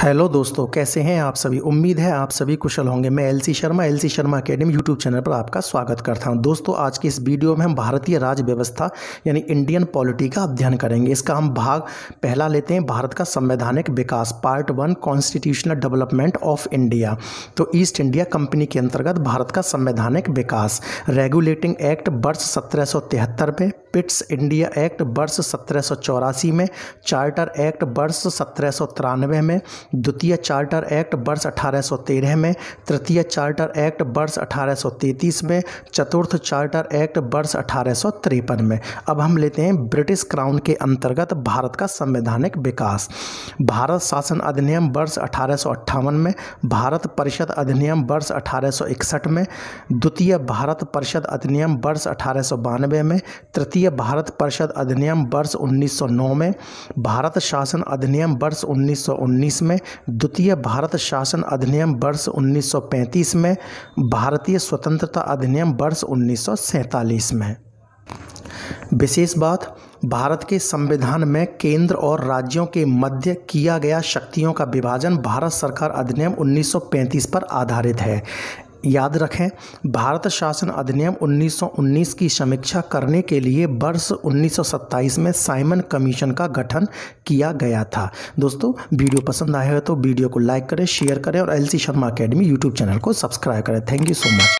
hello दोस्तों कैसे हैं आप सभी उम्मीद है आप सभी कुशल होंगे मैं LC Sharma LC Sharma academy YouTube channel पर आपका स्वागत करता हूं दोस्तों आज की इस वीडियो में हम भारतीय राज्य व्यवस्था यानी इंडियन पॉलिटी का अध्ययन करेंगे इसका हम भाग पहला लेते हैं भारत का संवैधानिक विकास part one constitutional development of India तो ईस्ट इंडिया कंपनी के अंतर्गत भारत का संवैधानिक विकास रेगुलेटिंग एक्ट वर्ष सत्रह में पिट्स इंडिया एक्ट वर्ष सत्रह में चार्टर एक्ट वर्ष सत्रह में द्वितीय चार्टर एक्ट वर्ष 1813 में तृतीय चार्टर एक्ट वर्ष 1833 में चतुर्थ चार्टर एक्ट वर्ष अठारह में अब हम लेते हैं ब्रिटिश क्राउन के अंतर्गत भारत का संवैधानिक विकास भारत शासन अधिनियम वर्ष अठारह में भारत परिषद अधिनियम वर्ष अठारह में द्वितीय भारत परिषद अधिनियम वर्ष अठारह में तृतीय भारत परिषद अधिनियम वर्ष 1909 में भारत शासन अधिनियम वर्ष 1919 में में द्वितीय भारत शासन अधिनियम वर्ष 1935 में भारतीय स्वतंत्रता अधिनियम वर्ष 1947 में विशेष बात भारत के संविधान में केंद्र और राज्यों के मध्य किया गया शक्तियों का विभाजन भारत सरकार अधिनियम 1935 पर आधारित है याद रखें भारत शासन अधिनियम 1919 की समीक्षा करने के लिए वर्ष 1927 में साइमन कमीशन का गठन किया गया था दोस्तों वीडियो पसंद आया है तो वीडियो को लाइक करें शेयर करें और LC Sharma academy YouTube channel को सब्सक्राइब करें थैंक यू सो मच